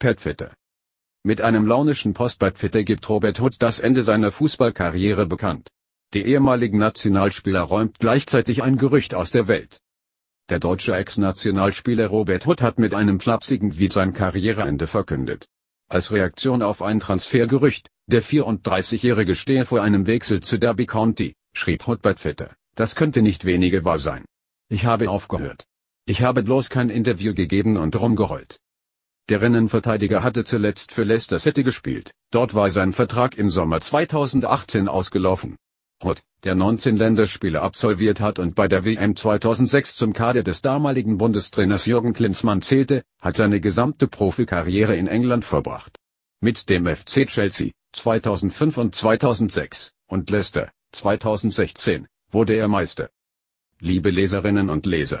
Padfitter. Mit einem launischen Post Postbadfitter gibt Robert Hood das Ende seiner Fußballkarriere bekannt. Der ehemalige Nationalspieler räumt gleichzeitig ein Gerücht aus der Welt. Der deutsche Ex-Nationalspieler Robert Hood hat mit einem flapsigen Tweet sein Karriereende verkündet. Als Reaktion auf ein Transfergerücht, der 34-Jährige stehe vor einem Wechsel zu Derby County, schrieb Hood Badfitter, das könnte nicht wenige wahr sein. Ich habe aufgehört. Ich habe bloß kein Interview gegeben und rumgeheult. Der Rennenverteidiger hatte zuletzt für Leicester City gespielt, dort war sein Vertrag im Sommer 2018 ausgelaufen. Hoth, der 19 Länderspiele absolviert hat und bei der WM 2006 zum Kader des damaligen Bundestrainers Jürgen Klinsmann zählte, hat seine gesamte Profikarriere in England verbracht. Mit dem FC Chelsea 2005 und 2006 und Leicester 2016 wurde er Meister. Liebe Leserinnen und Leser